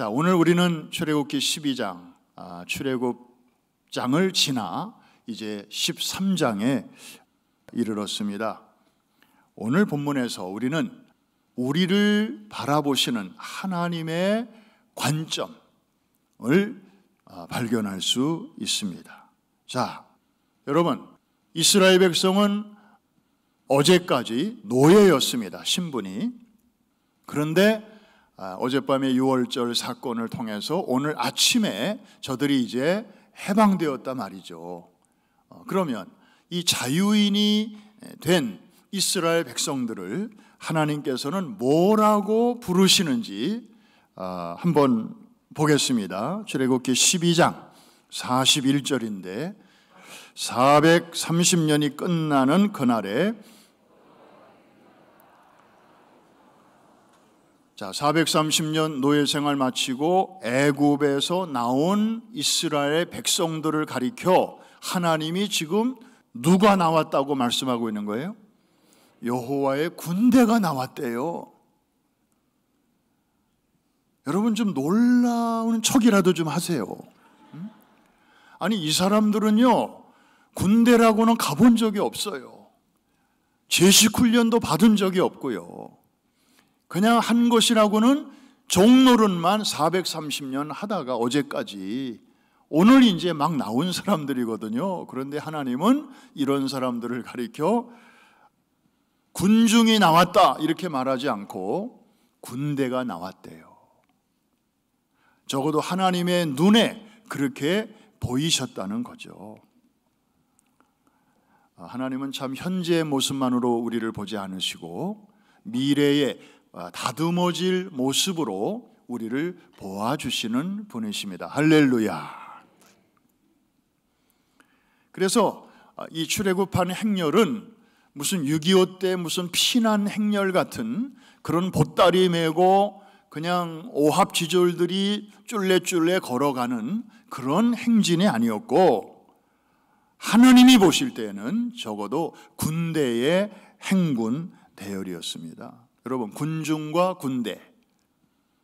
자, 오늘 우리는 출애굽기 12장 아, 출애굽장을 지나 이제 13장에 이르렀습니다. 오늘 본문에서 우리는 우리를 바라보시는 하나님의 관점을 아, 발견할 수 있습니다. 자, 여러분, 이스라엘 백성은 어제까지 노예였습니다, 신분이. 그런데 아, 어젯밤에 6월절 사건을 통해서 오늘 아침에 저들이 이제 해방되었다 말이죠. 어, 그러면 이 자유인이 된 이스라엘 백성들을 하나님께서는 뭐라고 부르시는지 아, 한번 보겠습니다. 출애굽기 12장 41절인데 430년이 끝나는 그날에 자, 430년 노예 생활 마치고 애굽에서 나온 이스라엘 백성들을 가리켜 하나님이 지금 누가 나왔다고 말씀하고 있는 거예요? 여호와의 군대가 나왔대요. 여러분 좀 놀라운 척이라도 좀 하세요. 아니 이 사람들은요 군대라고는 가본 적이 없어요. 제식 훈련도 받은 적이 없고요. 그냥 한 것이라고는 종노릇만 430년 하다가 어제까지 오늘 이제 막 나온 사람들이거든요. 그런데 하나님은 이런 사람들을 가리켜 군중이 나왔다 이렇게 말하지 않고 군대가 나왔대요. 적어도 하나님의 눈에 그렇게 보이셨다는 거죠. 아, 하나님은 참 현재의 모습만으로 우리를 보지 않으시고 미래에 아, 다듬어질 모습으로 우리를 보아주시는 분이십니다. 할렐루야. 그래서 아, 이 출애굽한 행렬은 무슨 6.25 때 무슨 피난 행렬 같은 그런 보따리 메고 그냥 오합지졸들이 쫄래쫄래 걸어가는 그런 행진이 아니었고 하느님이 보실 때는 적어도 군대의 행군 대열이었습니다. 여러분 군중과 군대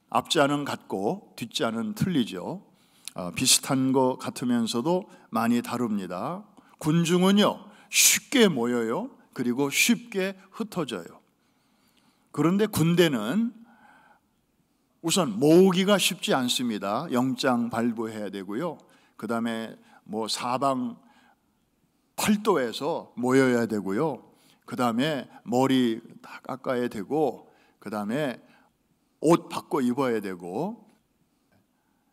앞자는 같고 뒷자는 틀리죠. 어, 비슷한 것 같으면서도 많이 다릅니다. 군중은요 쉽게 모여요. 그리고 쉽게 흩어져요. 그런데 군대는 우선 모으기가 쉽지 않습니다. 영장 발부해야 되고요. 그 다음에 뭐 사방 팔도에서 모여야 되고요. 그 다음에 머리 다 깎아야 되고, 그 다음에 옷 바꿔 입어야 되고,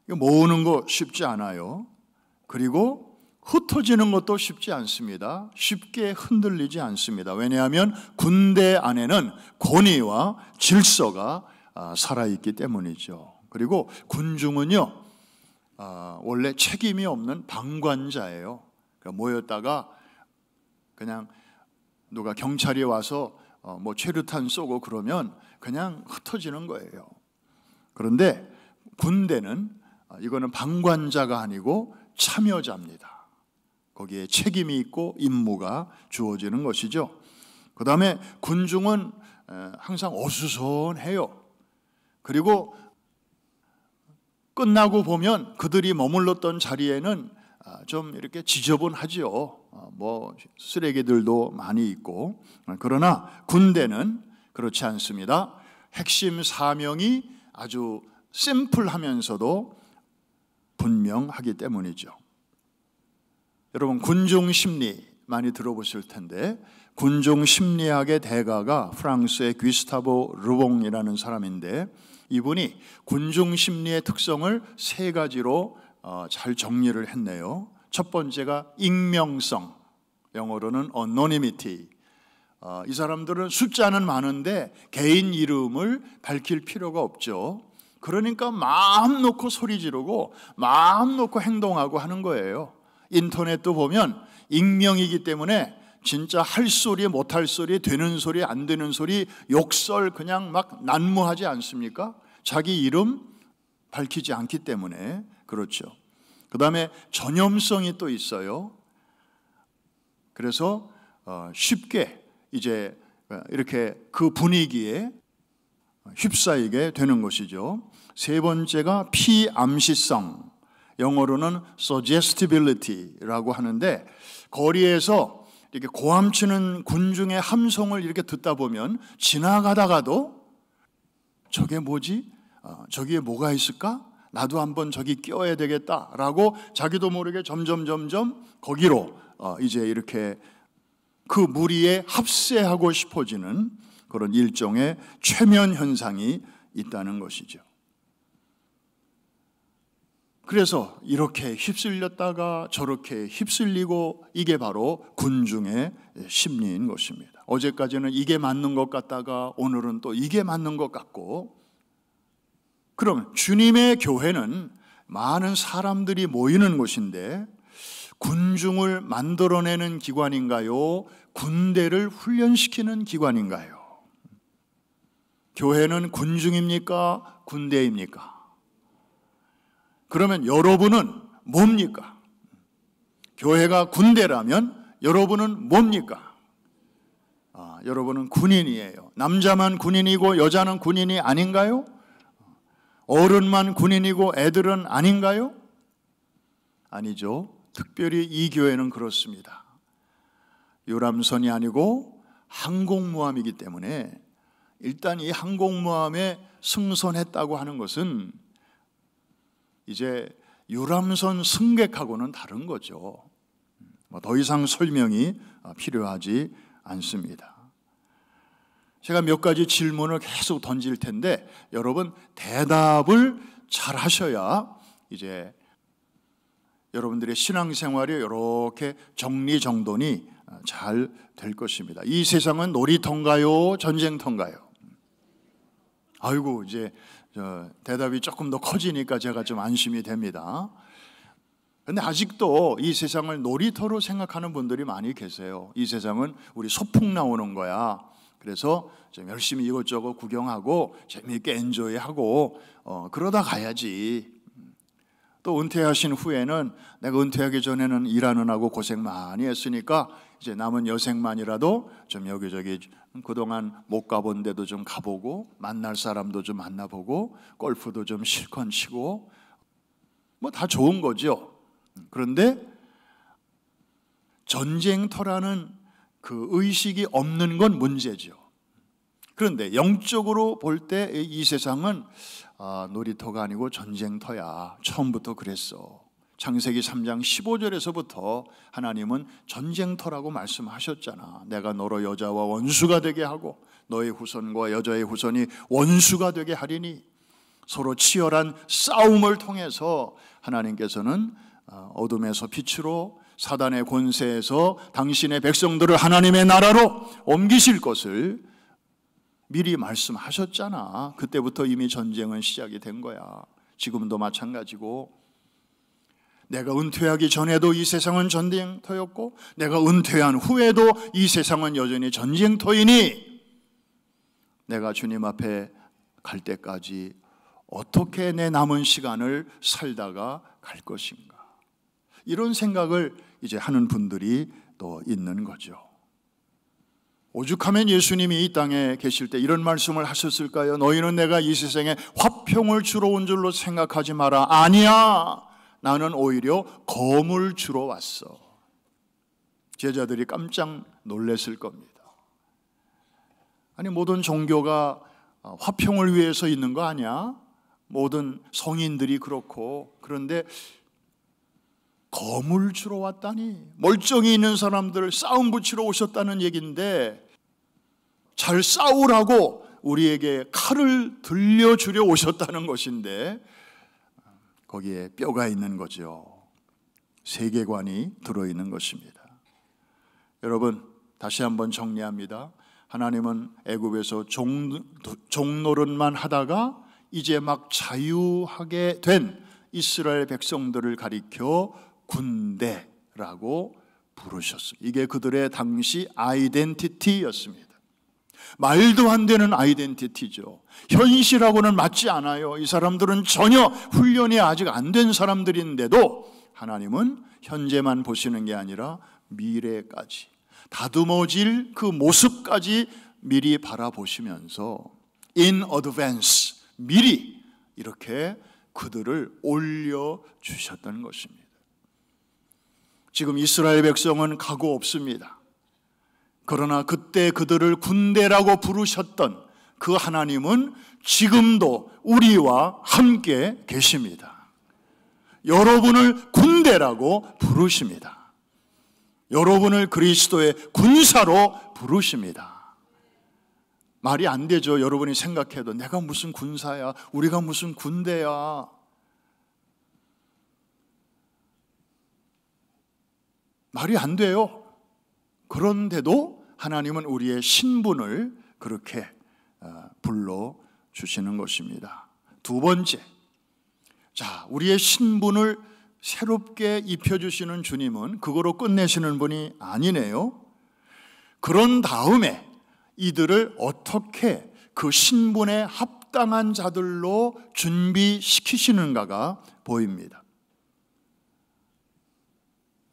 모으는 거 쉽지 않아요. 그리고 흩어지는 것도 쉽지 않습니다. 쉽게 흔들리지 않습니다. 왜냐하면 군대 안에는 권위와 질서가 아, 살아있기 때문이죠. 그리고 군중은요, 아, 원래 책임이 없는 방관자예요. 그러니까 모였다가 그냥 누가 경찰이 와서 어, 뭐 최루탄 쏘고 그러면 그냥 흩어지는 거예요. 그런데 군대는 어, 이거는 방관자가 아니고 참여자입니다. 거기에 책임이 있고 임무가 주어지는 것이죠. 그 다음에 군중은 항상 어수선해요. 그리고 끝나고 보면 그들이 머물렀던 자리에는 아, 좀 이렇게 지저분하지요. 어, 뭐 쓰레기들도 많이 있고 그러나 군대는 그렇지 않습니다. 핵심 사명이 아주 심플하면서도 분명하기 때문이죠. 여러분 군종 심리 많이 들어보실 텐데 군종 심리학의 대가가 프랑스의 귀스타보 르봉이라는 사람인데 이분이 군종 심리의 특성을 세 가지로 어, 잘 정리를 했네요. 첫 번째가 익명성, 영어로는 anonymity. 어, 이 사람들은 숫자는 많은데 개인 이름을 밝힐 필요가 없죠. 그러니까 마음 놓고 소리 지르고 마음 놓고 행동하고 하는 거예요. 인터넷도 보면 익명이기 때문에 진짜 할 소리 못 할 소리 되는 소리 안 되는 소리 욕설 그냥 막 난무하지 않습니까? 자기 이름 밝히지 않기 때문에 그렇죠. 그 다음에 전염성이 또 있어요. 그래서 어, 쉽게 이제 어, 이렇게 그 분위기에 어, 휩싸이게 되는 것이죠. 세 번째가 피암시성. 영어로는 suggestibility라고 하는데 거리에서 이렇게 고함치는 군중의 함성을 이렇게 듣다 보면 지나가다가도 저게 뭐지? 저기에 뭐가 있을까? 나도 한번 저기 껴야 되겠다라고 자기도 모르게 점점 점점 거기로 어, 이제 이렇게 그 무리에 합세하고 싶어지는 그런 일종의 최면 현상이 있다는 것이죠. 그래서 이렇게 휩쓸렸다가 저렇게 휩쓸리고 이게 바로 군중의 심리인 것입니다. 어제까지는 이게 맞는 것 같다가 오늘은 또 이게 맞는 것 같고 그럼 주님의 교회는 많은 사람들이 모이는 곳인데 군중을 만들어내는 기관인가요? 군대를 훈련시키는 기관인가요? 교회는 군중입니까? 군대입니까? 그러면 여러분은 뭡니까? 교회가 군대라면 여러분은 뭡니까? 아, 여러분은 군인이에요. 남자만 군인이고 여자는 군인이 아닌가요? 어른만 군인이고 애들은 아닌가요? 아니죠. 특별히 이 교회는 그렇습니다. 요람선이 아니고 항공모함이기 때문에 일단 이 항공모함에 승선했다고 하는 것은 이제 유람선 승객하고는 다른 거죠. 뭐 더 이상 설명이 필요하지 않습니다. 제가 몇 가지 질문을 계속 던질 텐데 여러분 대답을 잘 하셔야 이제 여러분들의 신앙생활이 이렇게 정리정돈이 아, 잘될 것입니다. 이 세상은 놀이터인가요? 전쟁터인가요? 아이고 이제 대답이 조금 더 커지니까 제가 좀 안심이 됩니다. 근데 아직도 이 세상을 놀이터로 생각하는 분들이 많이 계세요. 이 세상은 우리 소풍 나오는 거야. 그래서 좀 열심히 이것저것 구경하고 재미있게 엔조이하고 어, 그러다 가야지. 또 은퇴하신 후에는 내가 은퇴하기 전에는 일하는 하고 고생 많이 했으니까 이제 남은 여생만이라도 좀 여기저기 그동안 못 가본 데도 좀 가보고 만날 사람도 좀 만나보고 골프도 좀 실컷 치고 뭐 다 좋은 거죠. 그런데 전쟁터라는 그 의식이 없는 건 문제죠. 그런데 영적으로 볼 때 이 세상은 아, 놀이터가 아니고 전쟁터야. 처음부터 그랬어. 창세기 3장 15절에서부터 하나님은 전쟁터라고 말씀하셨잖아. 내가 너로 여자와 원수가 되게 하고 너의 후손과 여자의 후손이 원수가 되게 하리니 서로 치열한 싸움을 통해서 하나님께서는 아, 어둠에서 빛으로 사단의 권세에서 당신의 백성들을 하나님의 나라로 옮기실 것을 미리 말씀하셨잖아. 그때부터 이미 전쟁은 시작이 된 거야. 지금도 마찬가지고 내가 은퇴하기 전에도 이 세상은 전쟁터였고 내가 은퇴한 후에도 이 세상은 여전히 전쟁터이니 내가 주님 앞에 갈 때까지 어떻게 내 남은 시간을 살다가 갈 것인가? 이런 생각을 이제 하는 분들이 또 있는 거죠. 오죽하면 예수님이 이 땅에 계실 때 이런 말씀을 하셨을까요? 너희는 내가 이 세상에 화평을 주러 온 줄로 생각하지 마라. 아니야. 나는 오히려 검을 주러 왔어. 제자들이 깜짝 놀랐을 겁니다. 아니 모든 종교가 어, 화평을 위해서 있는 거 아니야? 모든 성인들이 그렇고 그런데 검을 주러 왔다니 멀쩡히 있는 사람들을 싸움 붙이러 오셨다는 얘기인데 잘 싸우라고 우리에게 칼을 들려주려 오셨다는 것인데 거기에 뼈가 있는 거죠. 세계관이 들어있는 것입니다. 여러분 다시 한번 정리합니다. 하나님은 애굽에서 종, 종노릇만 하다가 이제 막 자유하게 된 이스라엘 백성들을 가리켜 군대라고 부르셨습니다. 이게 그들의 당시 아이덴티티였습니다. 말도 안 되는 아이덴티티죠. 현실하고는 맞지 않아요. 이 사람들은 전혀 훈련이 아직 안 된 사람들인데도 하나님은 현재만 보시는 게 아니라 미래까지 다듬어질 그 모습까지 미리 바라보시면서 in advance 미리 이렇게 그들을 올려 주셨다 것입니다. 지금 이스라엘 백성은 가고 없습니다. 그러나 그때 그들을 군대라고 부르셨던 그 하나님은 지금도 우리와 함께 계십니다. 여러분을 군대라고 부르십니다. 여러분을 그리스도의 군사로 부르십니다. 말이 안 되죠. 여러분이 생각해도 내가 무슨 군사야. 우리가 무슨 군대야. 말이 안 돼요. 그런데도 하나님은 우리의 신분을 그렇게 어, 불러 주시는 것입니다. 두 번째, 자, 우리의 신분을 새롭게 입혀주시는 주님은 그거로 끝내시는 분이 아니네요. 그런 다음에 이들을 어떻게 그 신분에 합당한 자들로 준비시키시는가가 보입니다.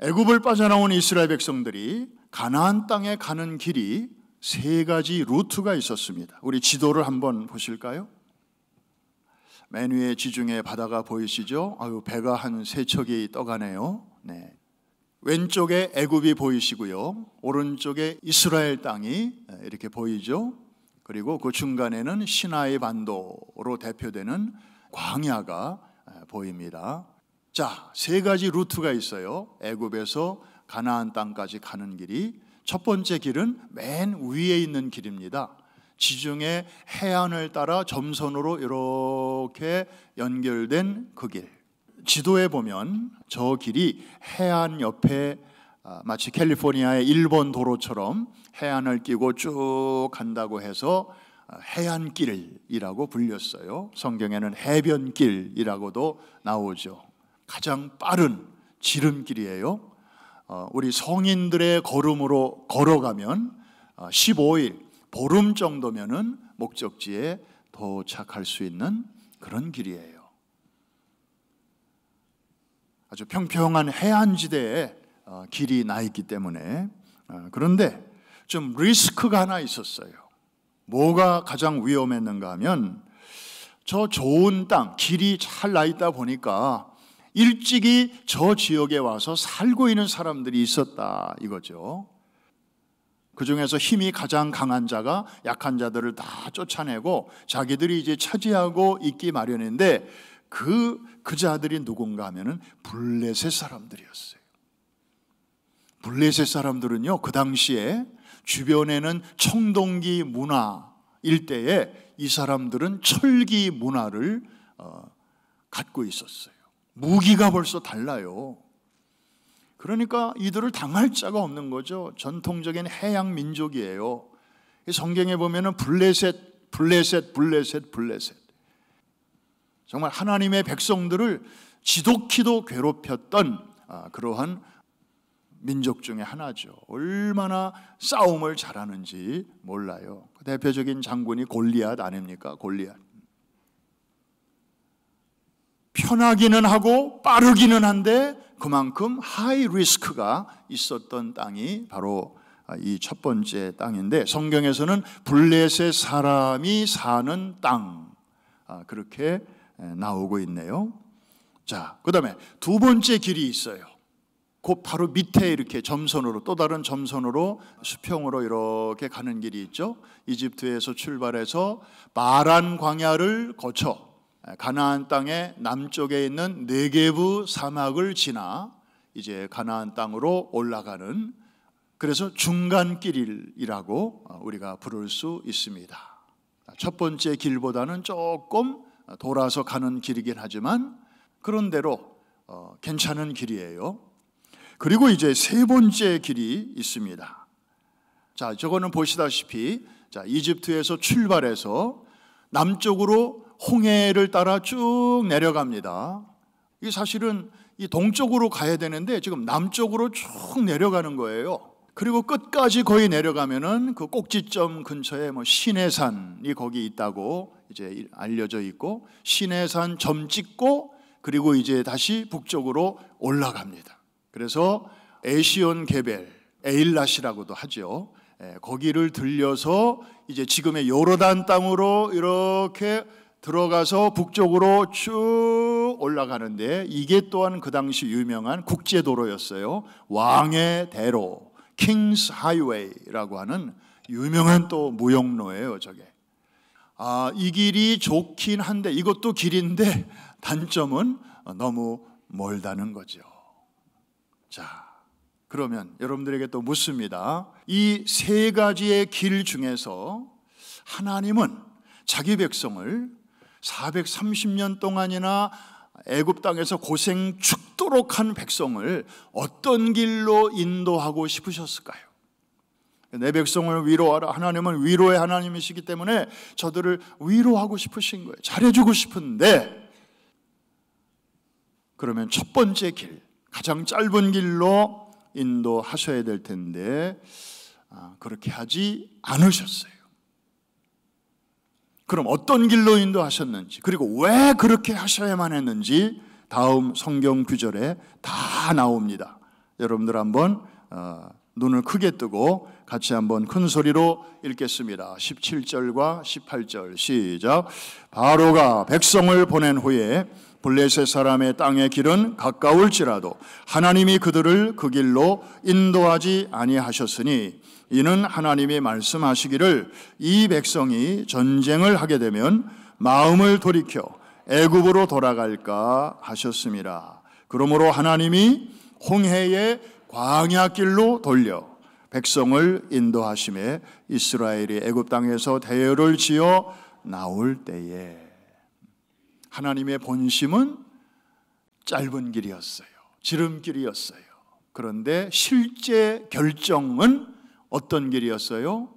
애굽을 빠져나온 이스라엘 백성들이 가나안 땅에 가는 길이 세 가지 루트가 있었습니다. 우리 지도를 한번 보실까요? 맨 위에 지중해 바다가 보이시죠? 아유 배가 한 세 척이 떠가네요. 네. 왼쪽에 애굽이 보이시고요. 오른쪽에 이스라엘 땅이 네, 이렇게 보이죠. 그리고 그 중간에는 시나이 반도로 대표되는 광야가 네, 보입니다. 자, 세 가지 루트가 있어요. 애굽에서 가나안 땅까지 가는 길이 첫 번째 길은 맨 위에 있는 길입니다. 지중해 해안을 따라 점선으로 이렇게 연결된 그 길. 지도에 보면 저 길이 해안 옆에 아, 마치 캘리포니아의 일본 도로처럼 해안을 끼고 쭉 간다고 해서 아, 해안길이라고 불렸어요. 성경에는 해변길이라고도 나오죠. 가장 빠른 지름길이에요. 어, 우리 성인들의 걸음으로 걸어가면 15일 어, 보름 정도면은 목적지에 도착할 수 있는 그런 길이에요. 아주 평평한 해안지대에 어, 길이 나 있기 때문에 그런데 좀 리스크가 하나 있었어요. 뭐가 가장 위험했는가 하면 저 좋은 땅, 길이 잘 나 있다 보니까 일찍이 저 지역에 와서 살고 있는 사람들이 있었다 이거죠. 그 중에서 힘이 가장 강한 자가 약한 자들을 다 쫓아내고 자기들이 이제 차지하고 있기 마련인데 그, 그 자들이 누군가 하면은 블레셋 사람들이었어요. 블레셋 사람들은요, 그 당시에 주변에는 청동기 문화 일대에 이 사람들은 철기 문화를 어, 갖고 있었어요. 무기가 벌써 달라요. 그러니까 이들을 당할 자가 없는 거죠. 전통적인 해양 민족이에요. 성경에 보면은 블레셋, 블레셋, 블레셋, 블레셋. 정말 하나님의 백성들을 지독히도 괴롭혔던 아, 그러한 민족 중의 하나죠. 얼마나 싸움을 잘하는지 몰라요. 그 대표적인 장군이 골리앗 아닙니까? 골리앗. 편하기는 하고 빠르기는 한데 그만큼 하이 리스크가 있었던 땅이 바로 아, 이첫 번째 땅인데 성경에서는 블레셋 사람이 사는 땅 아, 그렇게 나오고 있네요. 자, 그다음에 두 번째 길이 있어요. 곧 바로 밑에 이렇게 점선으로 또 다른 점선으로 수평으로 이렇게 가는 길이 있죠. 이집트에서 출발해서 마란 광야를 거쳐 가나안 땅의 남쪽에 있는 네게부 사막을 지나 이제 가나안 땅으로 올라가는 그래서 중간길이라고 어, 우리가 부를 수 있습니다. 첫 번째 길보다는 조금 어, 돌아서 가는 길이긴 하지만 그런대로 어, 괜찮은 길이에요. 그리고 이제 세 번째 길이 있습니다. 자, 저거는 보시다시피 자, 이집트에서 출발해서 남쪽으로 홍해를 따라 쭉 내려갑니다. 이 사실은 이 동쪽으로 가야 되는데 지금 남쪽으로 쭉 내려가는 거예요. 그리고 끝까지 거의 내려가면은 그 꼭지점 근처에 뭐 신해산이 거기 있다고 이제 알려져 있고 신해산 점 찍고 그리고 이제 다시 북쪽으로 올라갑니다. 그래서 에시온 게벨 에일라시라고도 하죠. 예, 거기를 들려서 이제 지금의 요르단 땅으로 이렇게 들어가서 북쪽으로 쭉 올라가는데 이게 또한 그 당시 유명한 국제도로였어요. 왕의 대로, 킹스 하이웨이라고 하는 유명한 또 무역로예요, 저게. 아, 이 길이 좋긴 한데 이것도 길인데 단점은 너무 멀다는 거죠. 자, 그러면 여러분들에게 또 묻습니다. 이 세 가지의 길 중에서 하나님은 자기 백성을 430년 동안이나 애굽 땅에서 고생 죽도록 한 백성을 어떤 길로 인도하고 싶으셨을까요? 내 백성을 위로하라. 하나님은 위로의 하나님이시기 때문에 저들을 위로하고 싶으신 거예요. 잘해주고 싶은데, 그러면 첫 번째 길, 가장 짧은 길로 인도하셔야 될 텐데, 아, 그렇게 하지 않으셨어요. 그럼 어떤 길로 인도하셨는지, 그리고 왜 그렇게 하셔야만 했는지 다음 성경 규절에다 나옵니다. 여러분들 한번 어, 눈을 크게 뜨고 같이 한번 큰 소리로 읽겠습니다. 17절과 18절 시작. 바로가 백성을 보낸 후에 블레셋 사람의 땅의 길은 가까울지라도 하나님이 그들을 그 길로 인도하지 아니하셨으니 이는 하나님이 말씀하시기를 이 백성이 전쟁을 하게 되면 마음을 돌이켜 애굽으로 돌아갈까 하셨습니다. 그러므로 하나님이 홍해의 광야길로 돌려 백성을 인도하심에 이스라엘이 애굽 땅에서 대열을 지어 나올 때에 하나님의 본심은 짧은 길이었어요. 지름길이었어요. 그런데 실제 결정은 어떤 길이었어요?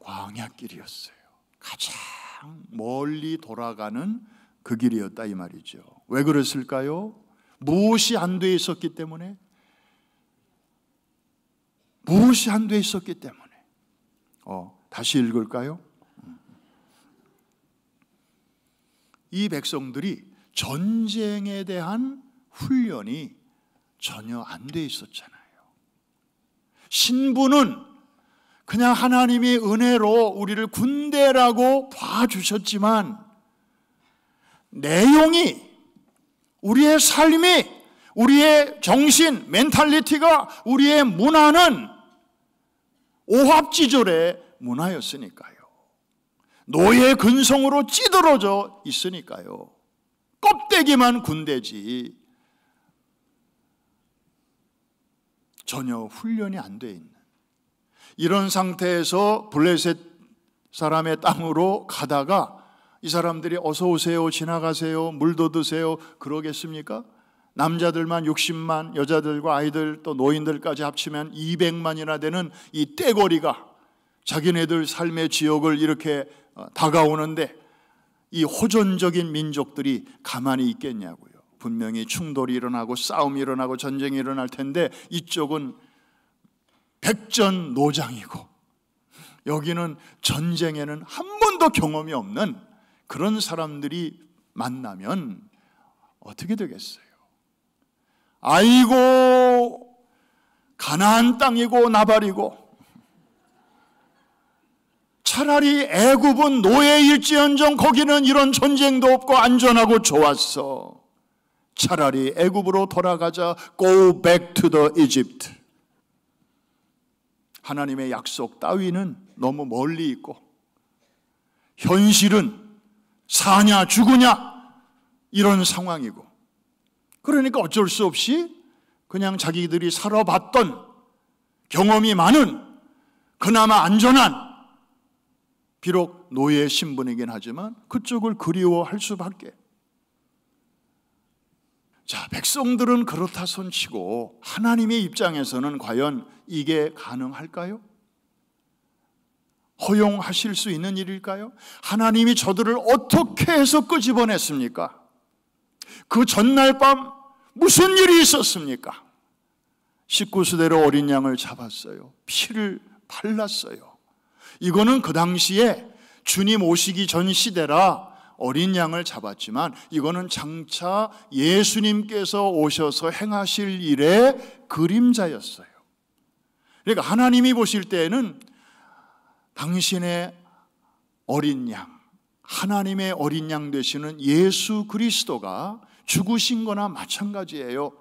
광야길이었어요. 가장 멀리 돌아가는 그 길이었다 이 말이죠. 왜 그랬을까요? 무엇이 안 돼 있었기 때문에 무엇이 안 돼 있었기 때문에 어, 다시 읽을까요? 이 백성들이 전쟁에 대한 훈련이 전혀 안 돼 있었잖아요. 신부는 그냥 하나님이 은혜로 우리를 군대라고 봐주셨지만 내용이 우리의 삶이 우리의 정신, 멘탈리티가 우리의 문화는 오합지졸의 문화였으니까요. 노예 근성으로 찌들어져 있으니까요. 껍데기만 군대지 전혀 훈련이 안 돼 있는 이런 상태에서 블레셋 사람의 땅으로 가다가 이 사람들이 어서 오세요, 지나가세요, 물도 드세요, 그러겠습니까? 남자들만 60만, 여자들과 아이들 또 노인들까지 합치면 200만이나 되는 이 떼거리가 자기네들 삶의 지역을 이렇게 어, 다가오는데 이 호전적인 민족들이 가만히 있겠냐고요. 분명히 충돌이 일어나고 싸움이 일어나고 전쟁이 일어날 텐데 이쪽은 백전노장이고 여기는 전쟁에는 한 번도 경험이 없는 그런 사람들이 만나면 어떻게 되겠어요? 아이고 가나안 땅이고 나발이고 차라리 애굽은 노예일지언정 거기는 이런 전쟁도 없고 안전하고 좋았어. 차라리 애굽으로 돌아가자. Go back to the Egypt. 하나님의 약속 따위는 너무 멀리 있고 현실은 사냐 죽으냐 이런 상황이고 그러니까 어쩔 수 없이 그냥 자기들이 살아봤던 경험이 많은 그나마 안전한 비록 노예 신분이긴 하지만 그쪽을 그리워할 수밖에 자, 백성들은 그렇다 손치고 하나님의 입장에서는 과연 이게 가능할까요? 허용하실 수 있는 일일까요? 하나님이 저들을 어떻게 해서 끄집어냈습니까? 그 전날 밤 무슨 일이 있었습니까? 19수대로 어린 양을 잡았어요. 피를 발랐어요. 이거는 그 당시에 주님 오시기 전 시대라 어린 양을 잡았지만 이거는 장차 예수님께서 오셔서 행하실 일의 그림자였어요. 그러니까 하나님이 보실 때에는 당신의 어린 양, 하나님의 어린 양 되시는 예수 그리스도가 죽으신 거나 마찬가지예요.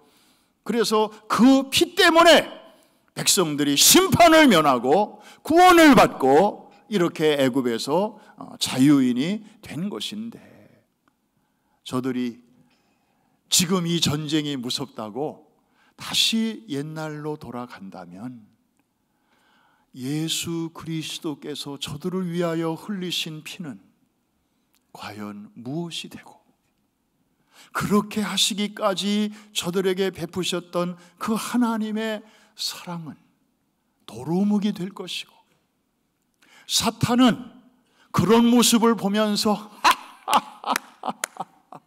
그래서 그 피 때문에 백성들이 심판을 면하고 구원을 받고 이렇게 애굽에서 어, 자유인이 된 것인데 저들이 지금 이 전쟁이 무섭다고 다시 옛날로 돌아간다면 예수 그리스도께서 저들을 위하여 흘리신 피는 과연 무엇이 되고 그렇게 하시기까지 저들에게 베푸셨던 그 하나님의 사랑은 도루묵이 될 것이고 사탄은 그런 모습을 보면서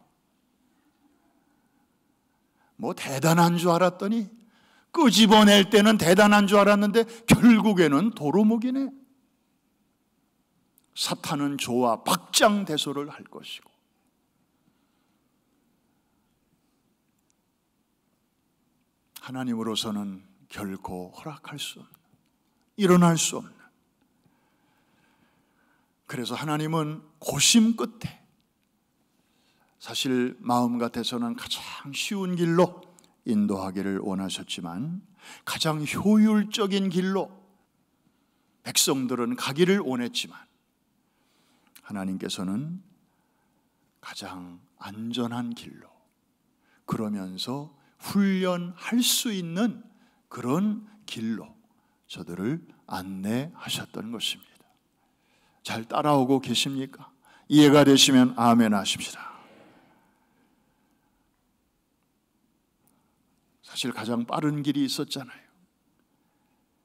뭐 대단한 줄 알았더니 끄집어낼 때는 대단한 줄 알았는데 결국에는 도로목이네. 사탄은 조와 박장대소를 할 것이고 하나님으로서는 결코 허락할 수 없는 일어날 수 없는 그래서 하나님은 고심 끝에 사실 마음 같아서는 가장 쉬운 길로 인도하기를 원하셨지만 가장 효율적인 길로 백성들은 가기를 원했지만 하나님께서는 가장 안전한 길로 그러면서 훈련할 수 있는 그런 길로 저들을 안내하셨던 것입니다. 잘 따라오고 계십니까? 이해가 되시면 아멘 하십시다. 사실 가장 빠른 길이 있었잖아요.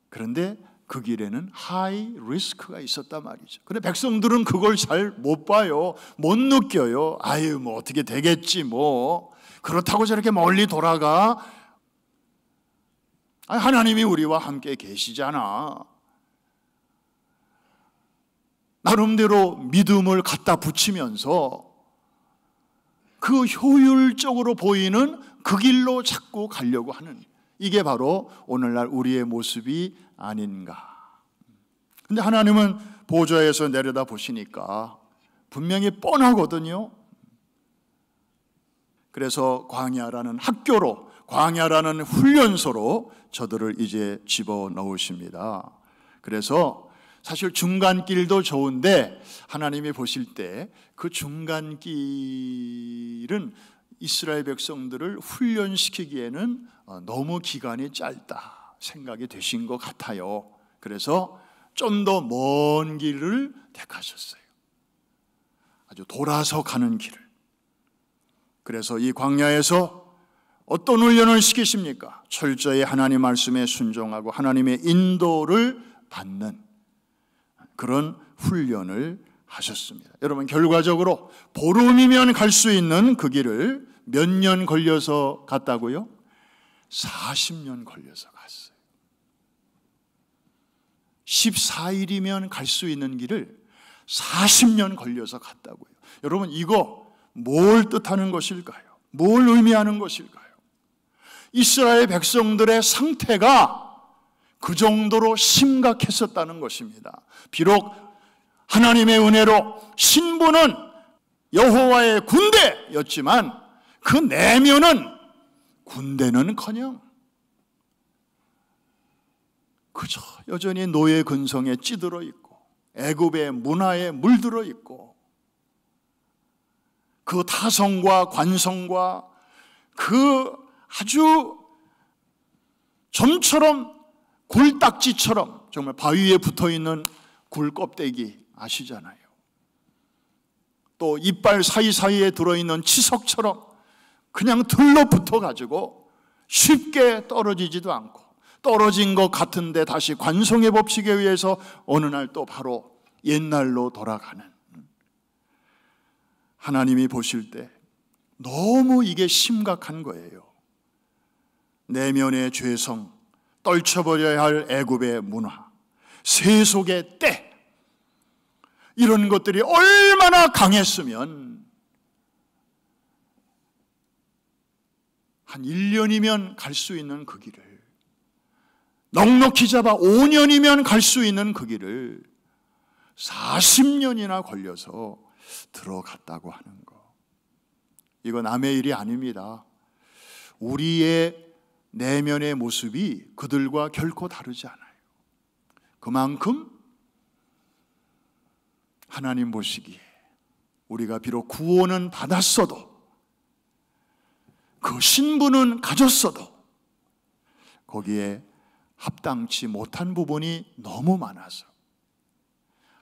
그런데 그 길에는 하이 리스크가 있었단 말이죠. 근데 백성들은 그걸 잘 못 봐요. 못 느껴요. 아유, 뭐 어떻게 되겠지, 뭐. 그렇다고 저렇게 멀리 돌아가. 하나님이 우리와 함께 계시잖아. 나름대로 믿음을 갖다 붙이면서 그 효율적으로 보이는 그 길로 자꾸 가려고 하는 이게 바로 오늘날 우리의 모습이 아닌가. 근데 하나님은 보좌에서 내려다 보시니까 분명히 뻔하거든요. 그래서 광야라는 학교로, 광야라는 훈련소로 저들을 이제 집어 넣으십니다. 그래서 사실 중간길도 좋은데 하나님이 보실 때 그 중간길은 이스라엘 백성들을 훈련시키기에는 어, 너무 기간이 짧다 생각이 되신 것 같아요. 그래서 좀 더 먼 길을 택하셨어요. 아주 돌아서 가는 길을. 그래서 이 광야에서 어떤 훈련을 시키십니까? 철저히 하나님 말씀에 순종하고 하나님의 인도를 받는 그런 훈련을 하셨습니다. 여러분 결과적으로 보름이면 갈 수 있는 그 길을 몇 년 걸려서 갔다고요? 40년 걸려서 갔어요. 14일이면 갈 수 있는 길을 40년 걸려서 갔다고요. 여러분 이거 뭘 뜻하는 것일까요? 뭘 의미하는 것일까요? 이스라엘 백성들의 상태가 그 정도로 심각했었다는 것입니다. 비록 하나님의 은혜로 신부는 여호와의 군대였지만 그 내면은 군대는커녕 그저 여전히 노예 근성에 찌들어 있고 애굽의 문화에 물들어 있고 그 타성과 관성과 그 아주 점처럼 굴딱지처럼 정말 바위에 붙어 있는 굴 껍데기 아시잖아요. 또 이빨 사이사이에 들어있는 치석처럼 그냥 들러붙어 가지고 쉽게 떨어지지도 않고 떨어진 것 같은데 다시 관성의 법칙에 의해서 어느 날 또 바로 옛날로 돌아가는 하나님이 보실 때 너무 이게 심각한 거예요. 내면의 죄성, 떨쳐버려야 할 애굽의 문화, 세속의 때 이런 것들이 얼마나 강했으면 한 1년이면 갈 수 있는 그 길을 넉넉히 잡아 5년이면 갈 수 있는 그 길을 40년이나 걸려서 들어갔다고 하는 거. 이건 남의 일이 아닙니다. 우리의 내면의 모습이 그들과 결코 다르지 않아요. 그만큼 하나님 보시기에 우리가 비록 구원은 받았어도 그 신분은 가졌어도 거기에 합당치 못한 부분이 너무 많아서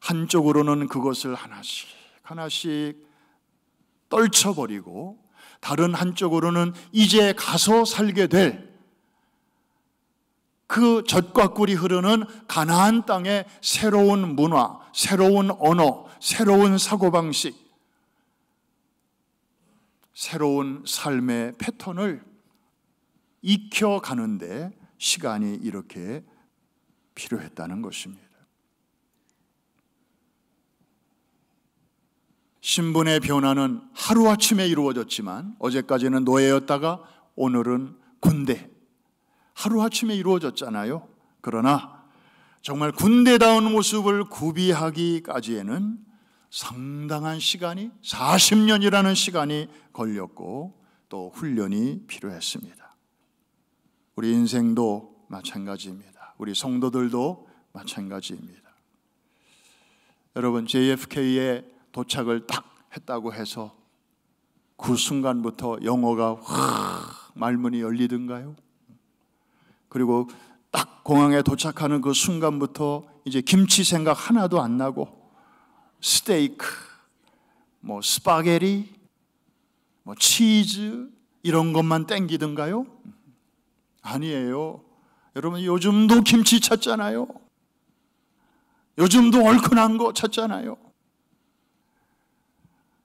한쪽으로는 그것을 하나씩 하나씩 떨쳐버리고 다른 한쪽으로는 이제 가서 살게 될그 젖과 꿀이 흐르는 가나안 땅의 새로운 문화, 새로운 언어, 새로운 사고방식, 새로운 삶의 패턴을 익혀가는데 시간이 이렇게 필요했다는 것입니다. 신분의 변화는 하루아침에 이루어졌지만 어제까지는 노예였다가 오늘은 군대, 하루아침에 이루어졌잖아요. 그러나 정말 군대다운 모습을 구비하기까지에는 상당한 시간이 40년이라는 시간이 걸렸고 또 훈련이 필요했습니다. 우리 인생도 마찬가지입니다. 우리 성도들도 마찬가지입니다. 여러분 JFK에 도착을 딱 했다고 해서 그 순간부터 영어가 확 말문이 열리던가요 그리고 딱 공항에 도착하는 그 순간부터 이제 김치 생각 하나도 안 나고 스테이크, 뭐 스파게리, 뭐 치즈 이런 것만 땡기던가요? 아니에요. 여러분 요즘도 김치 찾잖아요. 요즘도 얼큰한 거 찾잖아요.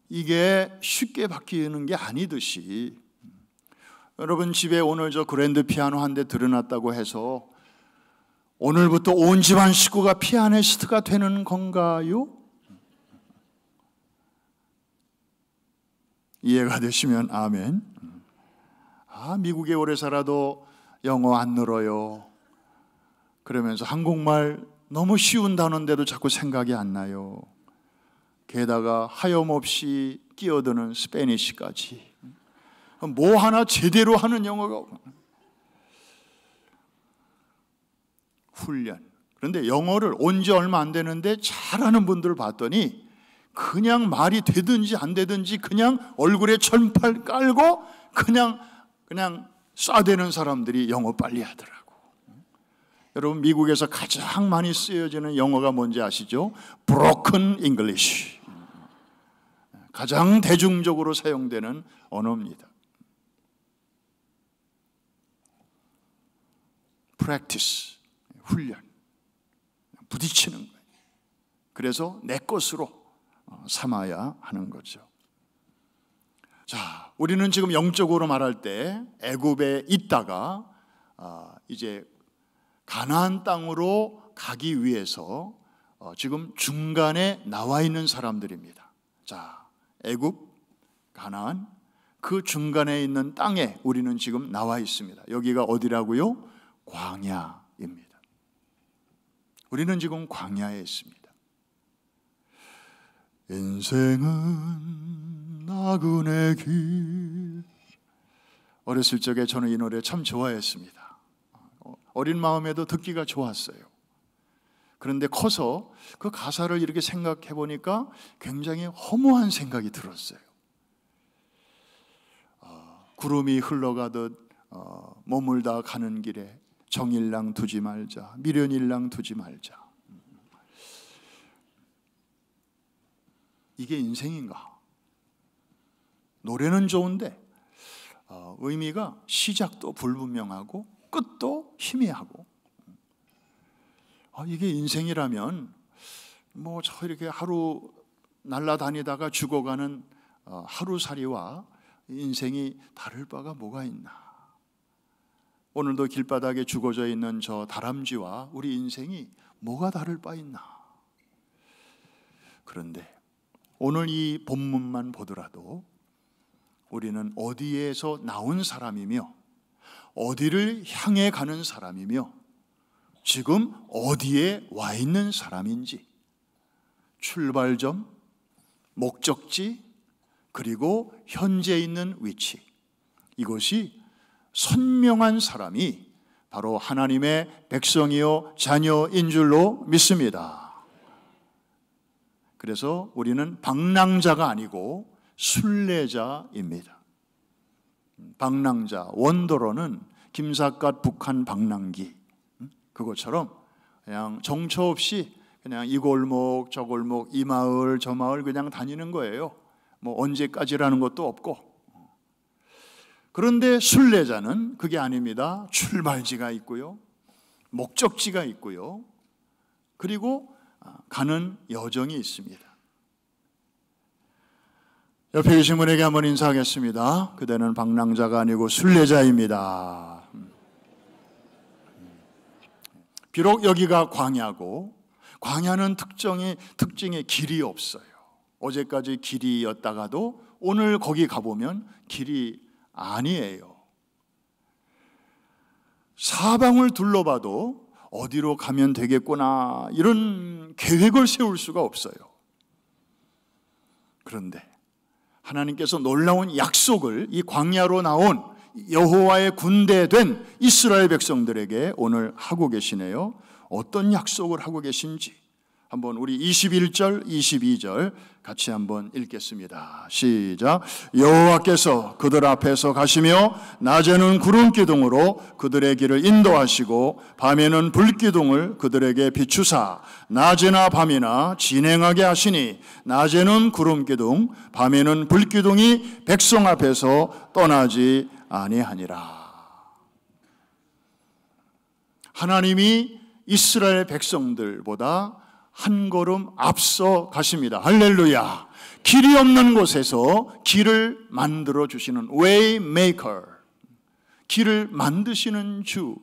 이게 쉽게 바뀌는 게 아니듯이 여러분 집에 오늘 저 그랜드 피아노 한 대드러났다고 해서 오늘부터 온 집안 식구가 피아니스트가 되는 건가요? 이해가 되시면 아멘. 아, 미국에 오래 살아도 영어 안 늘어요. 그러면서 한국말 너무 쉬운 단어인데도 자꾸 생각이 안 나요. 게다가 하염없이 끼어드는 스페니쉬까지. 뭐 하나 제대로 하는 영어가 없는 훈련. 그런데 영어를 온 지 얼마 안 되는데 잘하는 분들을 봤더니 그냥 말이 되든지 안 되든지 그냥 얼굴에 천팔 깔고 그냥 그냥 쏴대는 사람들이 영어 빨리 하더라고. 여러분 미국에서 가장 많이 쓰여지는 영어가 뭔지 아시죠? broken English. 가장 대중적으로 사용되는 언어입니다. practice, 훈련, 부딪히는 거예요. 그래서 내 것으로 어, 삼아야 하는 거죠. 자, 우리는 지금 영적으로 말할 때 애굽에 있다가 아, 이제 가나안 땅으로 가기 위해서 어, 지금 중간에 나와 있는 사람들입니다. 자, 애굽, 가나안 그 중간에 있는 땅에 우리는 지금 나와 있습니다. 여기가 어디라고요? 광야입니다. 우리는 지금 광야에 있습니다. 인생은 나그네 길. 어렸을 적에 저는 이 노래 참 좋아했습니다. 어린 마음에도 듣기가 좋았어요. 그런데 커서 그 가사를 이렇게 생각해 보니까 굉장히 허무한 생각이 들었어요. 어, 구름이 흘러가듯 어, 머물다 가는 길에 정일랑 두지 말자. 미련일랑 두지 말자. 이게 인생인가? 노래는 좋은데 어, 의미가 시작도 불분명하고 끝도 희미하고 어, 이게 인생이라면 뭐저 이렇게 하루 날라다니다가 죽어가는 어, 하루살이와 인생이 다를 바가 뭐가 있나? 오늘도 길바닥에 죽어져 있는 저 다람쥐와 우리 인생이 뭐가 다를 바 있나? 그런데 오늘 이 본문만 보더라도 우리는 어디에서 나온 사람이며 어디를 향해 가는 사람이며 지금 어디에 와 있는 사람인지 출발점, 목적지, 그리고 현재 있는 위치 이것이 선명한 사람이 바로 하나님의 백성이요 자녀인 줄로 믿습니다. 그래서 우리는 방랑자가 아니고 순례자입니다. 방랑자 원도로는 김삿갓 북한 방랑기 음? 그것처럼 그냥 정처 없이 그냥 이 골목 저 골목 이 마을 저 마을 그냥 다니는 거예요. 뭐 언제까지라는 것도 없고 그런데 순례자는 그게 아닙니다. 출발지가 있고요. 목적지가 있고요. 그리고 아, 가는 여정이 있습니다. 옆에 계신 분에게 한번 인사하겠습니다. 그대는 방랑자가 아니고 순례자입니다. 음. 비록 여기가 광야고 광야는 특정이 특징의 길이 없어요. 어제까지 길이었다가도 오늘 거기 가보면 길이 아니에요. 사방을 둘러봐도 어디로 가면 되겠구나 이런 계획을 세울 수가 없어요. 그런데 하나님께서 놀라운 약속을 이 광야로 나온 여호와의 군대 된 이스라엘 백성들에게 오늘 하고 계시네요. 어떤 약속을 하고 계신지 한번 우리 21절, 22절 같이 한번 읽겠습니다. 시작. 여호와께서 그들 앞에서 가시며 낮에는 구름 기둥으로 그들의 길을 인도하시고 밤에는 불 기둥을 그들에게 비추사 낮이나 밤이나 진행하게 하시니 낮에는 구름 기둥, 밤에는 불 기둥이 백성 앞에서 떠나지 아니하니라. 하나님이 이스라엘 백성들보다 한 걸음 앞서 가십니다. 할렐루야. 길이 없는 곳에서 길을 만들어 주시는 waymaker. 길을 만드시는 주.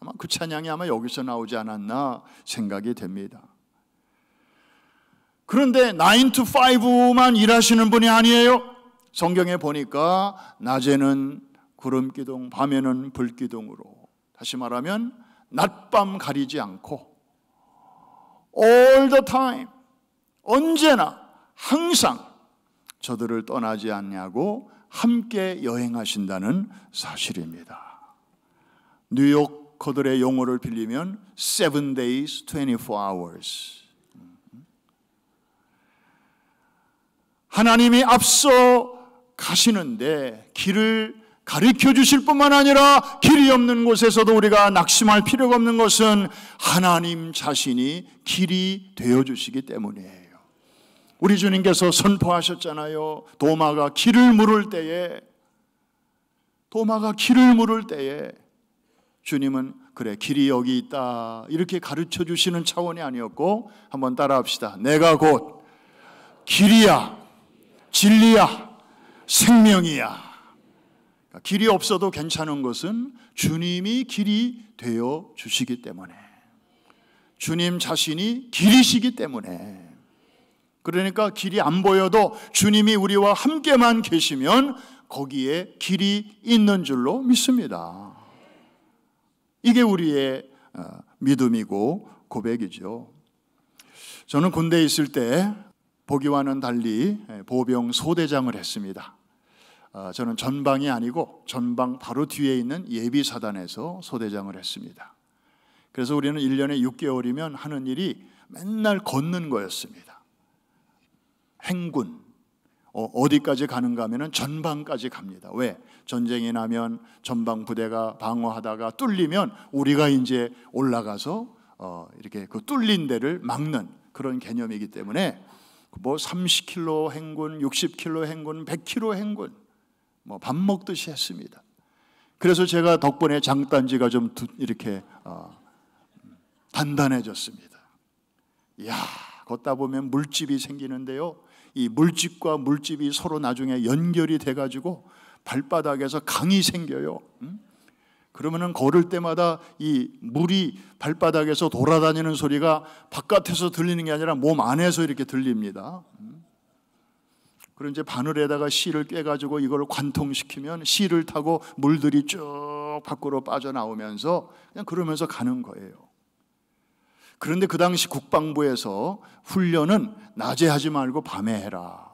아마 그 찬양이 아마 여기서 나오지 않았나 생각이 됩니다. 그런데 9 to 5만 일하시는 분이 아니에요. 성경에 보니까 낮에는 구름 기둥, 밤에는 불 기둥으로 다시 말하면 낮밤 가리지 않고 all the time. 언제나 항상 저들을 떠나지 않냐고 함께 여행하신다는 사실입니다. 뉴욕커들의 용어를 빌리면 7 days 24 hours. 하나님이 앞서 가시는데 길을 가르쳐 주실 뿐만 아니라 길이 없는 곳에서도 우리가 낙심할 필요가 없는 것은 하나님 자신이 길이 되어 주시기 때문이에요. 우리 주님께서 선포하셨잖아요. 도마가 길을 물을 때에 도마가 길을 물을 때에 주님은 그래 길이 여기 있다 이렇게 가르쳐 주시는 차원이 아니었고 한번 따라합시다. 내가 곧 길이야, 진리야, 생명이야. 그러니까 길이 없어도 괜찮은 것은 주님이 길이 되어 주시기 때문에 주님 자신이 길이시기 때문에 그러니까 길이 안 보여도 주님이 우리와 함께만 계시면 거기에 길이 있는 줄로 믿습니다. 이게 우리의 어, 믿음이고 고백이죠. 저는 군대에 있을 때 보기와는 달리 예, 보병 소대장을 했습니다. 어, 저는 전방이 아니고 전방 바로 뒤에 있는 예비 사단에서 소대장을 했습니다. 그래서 우리는 1년에 6개월이면 하는 일이 맨날 걷는 거였습니다. 행군. 어, 디까지 가는가 하면 전방까지 갑니다. 왜? 전쟁이 나면 전방 부대가 방어하다가 뚫리면 우리가 이제 올라가서 어, 이렇게 그 뚫린 데를 막는 그런 개념이기 때문에 뭐 30km 행군, 60km 행군, 100km 행군 뭐밥 먹듯이 했습니다. 그래서 제가 덕분에 장단지가 좀 이렇게 어, 단단해졌습니다. 야 걷다 보면 물집이 생기는데요. 이 물집과 물집이 서로 나중에 연결이 돼가지고 발바닥에서 강이 생겨요. 음? 그러면은 걸을 때마다 이 물이 발바닥에서 돌아다니는 소리가 바깥에서 들리는 게 아니라 몸 안에서 이렇게 들립니다. 음? 그리고 이제 바늘에다가 실을 깨가지고 이걸 관통시키면 실을 타고 물들이 쭉 밖으로 빠져나오면서 그냥 그러면서 가는 거예요. 그런데 그 당시 국방부에서 훈련은 낮에 하지 말고 밤에 해라.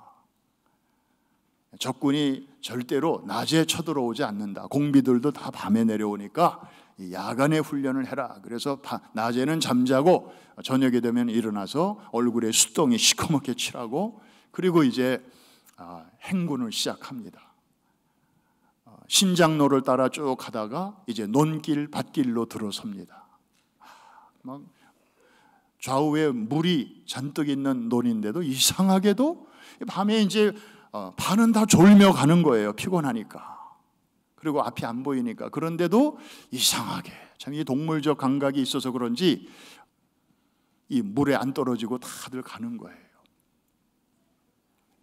적군이 절대로 낮에 쳐들어오지 않는다. 공비들도 다 밤에 내려오니까 야간에 훈련을 해라. 그래서 낮에는 잠자고 저녁이 되면 일어나서 얼굴에 숯덩이 시커멓게 칠하고 그리고 이제 아, 행군을 시작합니다. 어, 신장로를 따라 쭉 가다가 이제 논길 밭길로 들어섭니다. 막 뭐, 좌우에 물이 잔뜩 있는 논인데도 이상하게도 밤에 이제 어, 반은 다 졸며 가는 거예요. 피곤하니까. 그리고 앞이 안 보이니까. 그런데도 이상하게 참 이 동물적 감각이 있어서 그런지 이 물에 안 떨어지고 다들 가는 거예요.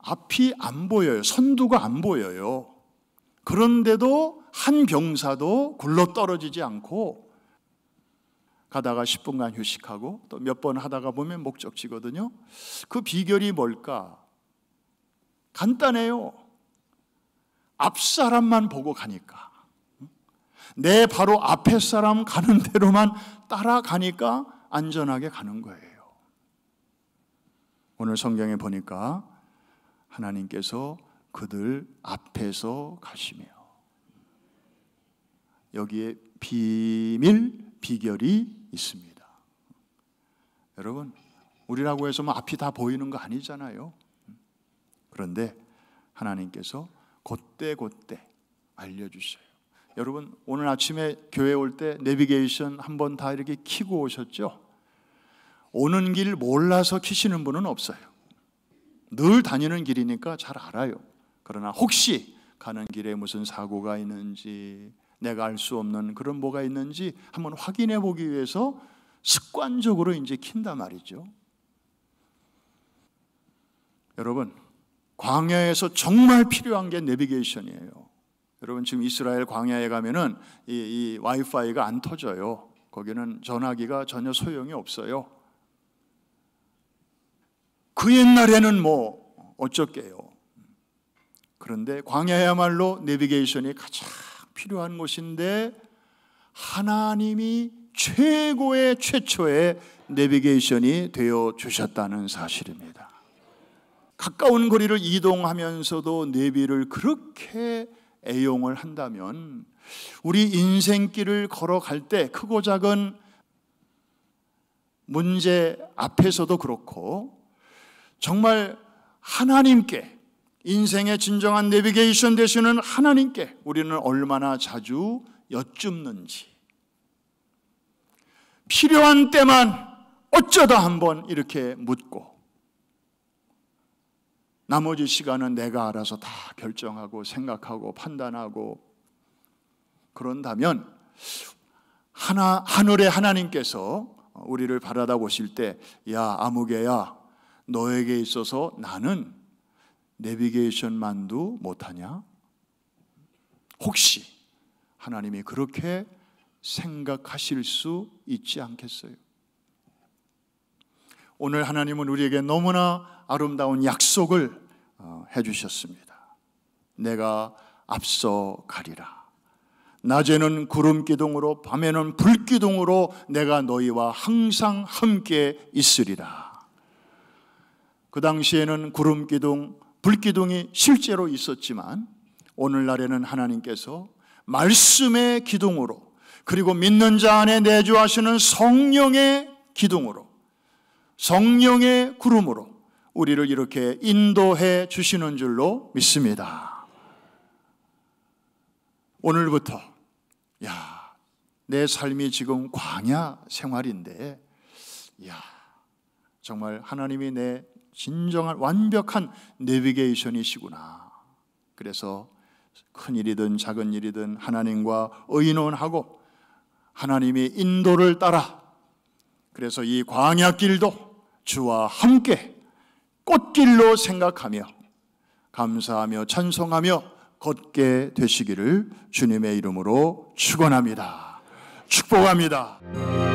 앞이 안 보여요. 선두가 안 보여요. 그런데도 한 병사도 굴러 떨어지지 않고 가다가 10분간 휴식하고 또 몇 번 하다가 보면 목적지거든요. 그 비결이 뭘까? 간단해요. 앞 사람만 보고 가니까. 내 바로 앞에 사람 가는 대로만 따라가니까 안전하게 가는 거예요. 오늘 성경에 보니까 하나님께서 그들 앞에서 가시며 여기에 비밀 비결이 있습니다. 여러분, 우리라고 해서 뭐 앞이 다 보이는 거 아니잖아요. 그런데 하나님께서 곧때 곧때 알려주세요. 여러분 오늘 아침에 교회 올 때 내비게이션 한 번 다 이렇게 키고 오셨죠? 오는 길 몰라서 키시는 분은 없어요. 늘 다니는 길이니까 잘 알아요. 그러나 혹시 가는 길에 무슨 사고가 있는지 내가 알 수 없는 그런 뭐가 있는지 한번 확인해 보기 위해서 습관적으로 이제 킨다 말이죠. 여러분, 광야에서 정말 필요한 게 내비게이션이에요. 여러분 지금 이스라엘 광야에 가면은 이, 이 와이파이가 안 터져요. 거기는 전화기가 전혀 소용이 없어요. 그 옛날에는 뭐 어쩌게요. 그런데 광야야말로 내비게이션이 가장 필요한 곳인데 하나님이 최고의 최초의 내비게이션이 되어 주셨다는 사실입니다. 가까운 거리를 이동하면서도 내비를 그렇게 애용을 한다면 우리 인생길을 걸어갈 때 크고 작은 문제 앞에서도 그렇고 정말 하나님께 인생의 진정한 내비게이션 되시는 하나님께 우리는 얼마나 자주 여쭙는지 필요한 때만 어쩌다 한번 이렇게 묻고 나머지 시간은 내가 알아서 다 결정하고 생각하고 판단하고 그런다면 하나 하늘의 하나님께서 우리를 바라다 보실 때 야 아무개야 너에게 있어서 나는 내비게이션만도 못하냐? 혹시 하나님이 그렇게 생각하실 수 있지 않겠어요? 오늘 하나님은 우리에게 너무나 아름다운 약속을 어, 해주셨습니다. 내가 앞서 가리라. 낮에는 구름 기둥으로, 밤에는 불 기둥으로 내가 너희와 항상 함께 있으리라. 그 당시에는 구름 기둥, 불 기둥이 실제로 있었지만 오늘날에는 하나님께서 말씀의 기둥으로 그리고 믿는 자 안에 내주하시는 성령의 기둥으로 성령의 구름으로 우리를 이렇게 인도해 주시는 줄로 믿습니다. 오늘부터 야, 내 삶이 지금 광야 생활인데 야, 정말 하나님이 내 진정한 완벽한 내비게이션이시구나. 그래서 큰 일이든 작은 일이든 하나님과 의논하고 하나님의 인도를 따라 그래서 이 광야길도 주와 함께 꽃길로 생각하며 감사하며 찬송하며 걷게 되시기를 주님의 이름으로 축원합니다. 축복합니다.